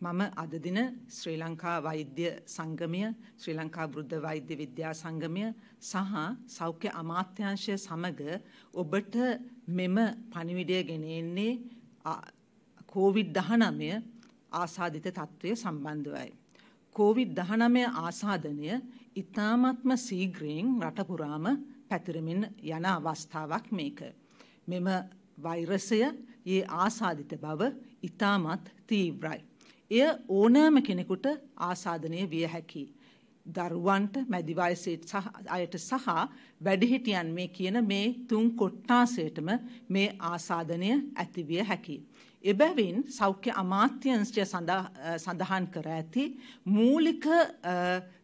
මම අද දින ශ්‍රී ලංකා වෛද්‍ය සංගමය ශ්‍රී ලංකා වෘද්ධ වෛද්‍ය විද්‍යා සංගමය සහ සෞඛ්‍ය අමාත්‍යාංශය සමග ඔබට මෙම පණිවිඩය ගෙනෙන්නේ COVID-19 ආසාදිත තත්ත්වය සම්බන්ධවයි. COVID-19 ආසාදනය ඉතාමත්ම සීග්‍රයෙන් රට පුරාම පැතිරමින් යන අවස්ථාවක් මේක. මෙම වෛරසය ඒ ආසාදිත බව ඉතාමත් තීව්‍රයි. එය ඕනෑම කෙනෙකුට ආසාධනය විය හැකි. දරුවන්ට මැදි වයසේ අයට සහ වැඩිහිටියන් මේ කියන මේ තුන් කොට්ටාසයටම මේ ආසාධනය ඇතිවිය හැකියි. එබැවින් සෞඛ්‍ය අමාත්‍යංශය සඳහන් කර ඇති මූලික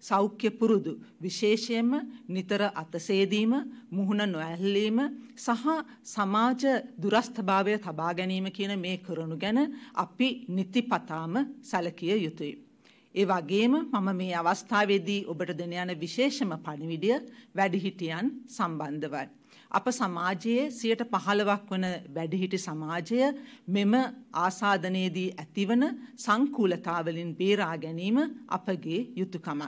සෞඛ්‍ය පුරුදු විශේෂයෙන්ම නිතර අතසේදීම මුහුණ නොඇල්ලීම සහ සමාජ දුරස්ථභාවය තබා ගැනීම කියන මේ කරුණු ගැන අපි නිතිපතාම සැලකිය යුතුයි. ඒ වගේම මම මේ අවස්ථාවේදී ඔබට දෙන යන විශේෂම පණිවිඩය වැඩිහිටියන් සම්බන්ධවයි. අප සමාජයේ 15ක් වන වැඩිහිටි සමාජය මෙම ආසාදනයේදී ඇතිවන සංකූලතාවලින් බේරා ගැනීම අපගේ යුතුයකමයි.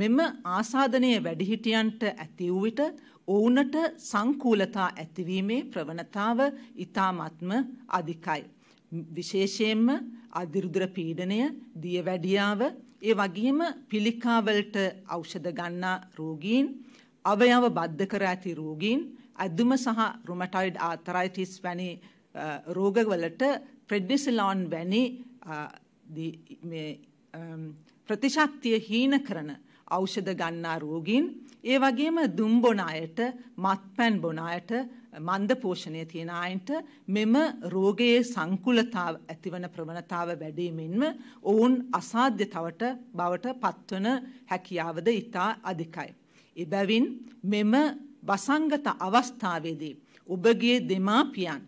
මෙම ආසාදනයේ වැඩිහිටියන්ට ඇති වූ විට ඔවුන්ට සංකූලතා ඇතිවීමේ ප්‍රවණතාව ඊ타ත්ම අධිකයි. විශේෂයෙන්ම අධිරුදුර පීඩනය, දියවැඩියාව, ඒ වගේම පිළිකාවලට ඖෂධ ගන්නා රෝගීන්, අවයව බද්ධ කර ඇති රෝගීන්, ඇදුම සහ රුමටොයිඩ් ආතරයිටිස් වැනි රෝගවලට ප්‍රෙඩ්නිසිලෝන් වැනි ප්‍රතිශක්තිය හීන කරන ඖෂධ ගන්නා රෝගීන් ඒ වගේම දුම් බොන අයට මත්පැන් බොන අයට මන්ද පෝෂණය තියෙන අයන්ට මෙම රෝගයේ සංකුලතාව ඇතිවන ප්‍රවණතාව වැඩිමින්ම ඔවුන් අසාධ්‍යතාවට බවට පත්වන හැකියාවද ඊටා අධිකයි. එබැවින් මෙම වසංගත අවස්ථාවේදී ඔබගේ දෙමාපියන්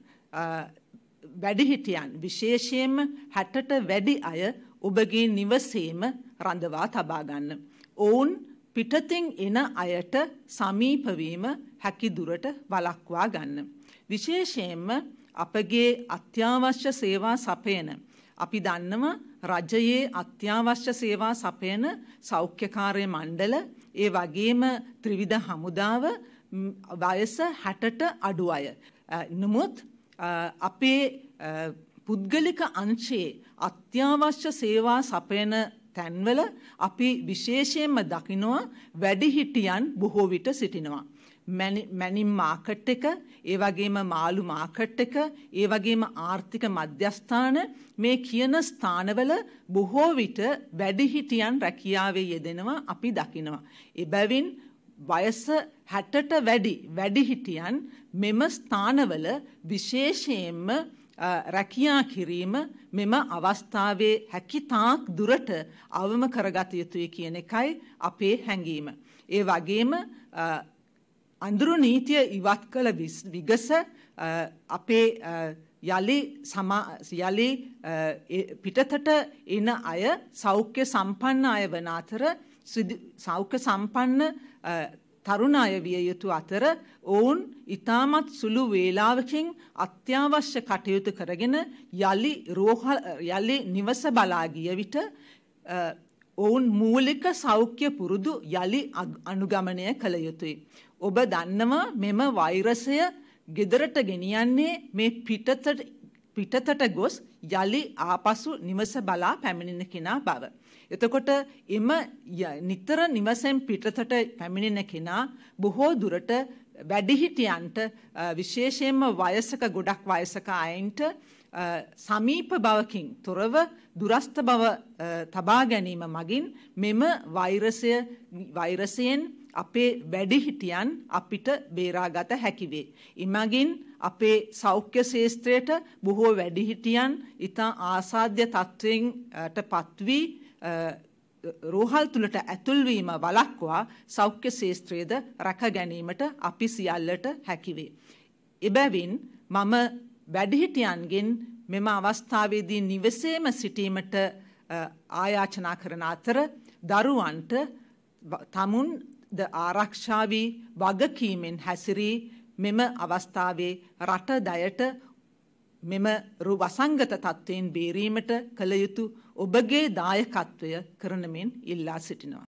වැඩිහිටියන් විශේෂයෙන්ම 60ට වැඩි අය ඔබගේ නිවසේම රඳවා තබා ගන්න. ඔවුන් පිටතින් එන අයට සමීපවීම හැකිදුරට වලක්වා ගන්න. විශේෂයෙන්ම අපගේ අත්‍යවශ්‍ය සේවා සපයන. අපි දන්නම රජයේ අත්‍යවශ්‍ය සේවා සපයන සෞඛ්‍යකාරය මණ්ඩල ඒ වගේම ත්‍රිවිධ හමුදාව වයස හැටට අඩු අය. නමුත් අපේ පුද්ගලික අංශයේ අත්‍යවශ්‍ය සේවා සපයන තැන්වල අපි විශේෂයෙන්ම දකිනවා වැඩිහිටියන් බොහෝ විට සිටිනවා. මැනිම් මාකට් එක, ඒ වගේම මාළු මාකට් එක, ඒ වගේම ආර්ථික මධ්‍යස්ථාන මේ කියන ස්ථානවල බොහෝ විට වැඩිහිටියන් රැකියාවේ යෙදෙනවා අපි දකිනවා. එබැවින් වයස 60ට වැඩි වැඩිහිටියන් මෙම ස්ථානවල විශේෂයෙන්ම රැකියා කිරීම මෙම අවස්ථාවේ හැකිතාක් දුරට අවම කරගත යුතුය කියන එකයි අපේ හැඟීම. ඒ වගේම අඳුරු නීතිය ඉවත් කළ විගස අපේ යළි යළි පිටතට එන අය සෞඛ්‍ය සම්පන්න අය වන අතර සෞඛ්‍ය සම්පන්න තරුණ අය විය යුතු අතර ඔවුන් ඊටමත් සුළු වේලාවකින් අත්‍යවශ්‍ය කටයුතු කරගෙන යලි රෝහල් යලි නිවස බලා ගිය විට ඔවුන් මූලික සෞඛ්‍ය පුරුදු යලි අනුගමනය කළ යුතුයි. ඔබ දන්නවා මෙම වෛරසය ගෙදරට ගෙනියන්නේ මේ පිටතට පිටතට ගොස් යළි ආපසු නිවස බලා පැමිණෙන කෙනා බව. එතකොට එම නිතර නිවසෙන් පිටතට පැමිණෙන කෙනා බොහෝ දුරට වැඩිහිටියන්ට විශේෂයෙන්ම වයසක ගොඩක් වයසක අයින්ට සමීප බවකින් තොරව දුරස්ත බව තබා ගැනීම මගින් මෙම වෛරසය වෛරසයෙන් අපේ වැඩිහිටියන් අපිට බේරාගත හැකිවේ. ඉමගින් අපේ සෞඛ්‍ය ශේස්ත්‍රයට බොහෝ වැඩිහිටියන් ඉතා ආසාධ්‍ය තත්ත්වෙන්ට පත්වී රෝහල් තුළට ඇතුල්වීම වලක්වා සෞඛ්‍ය ශේස්ත්‍රයේද රැක ගැනීමට අපි සියල්ලට හැකිවේ. එබැවින් මම වැඩිහිටියන්ගෙන් මෙම අවස්ථාවේදී නිවසේම සිටීමට ආයාචනා කරන අතර දරුවන්ට තමුන් ද ආරක්ෂාවී වගකීමෙන් හැසිරී මෙම අවස්ථාවේ රට දයට මෙම වසංගත තත්ත්වයෙන් බේරීමට කළ යුතු ඔබගේ දායකත්වය කරනමින් ඉල්ලා සිටිනවා.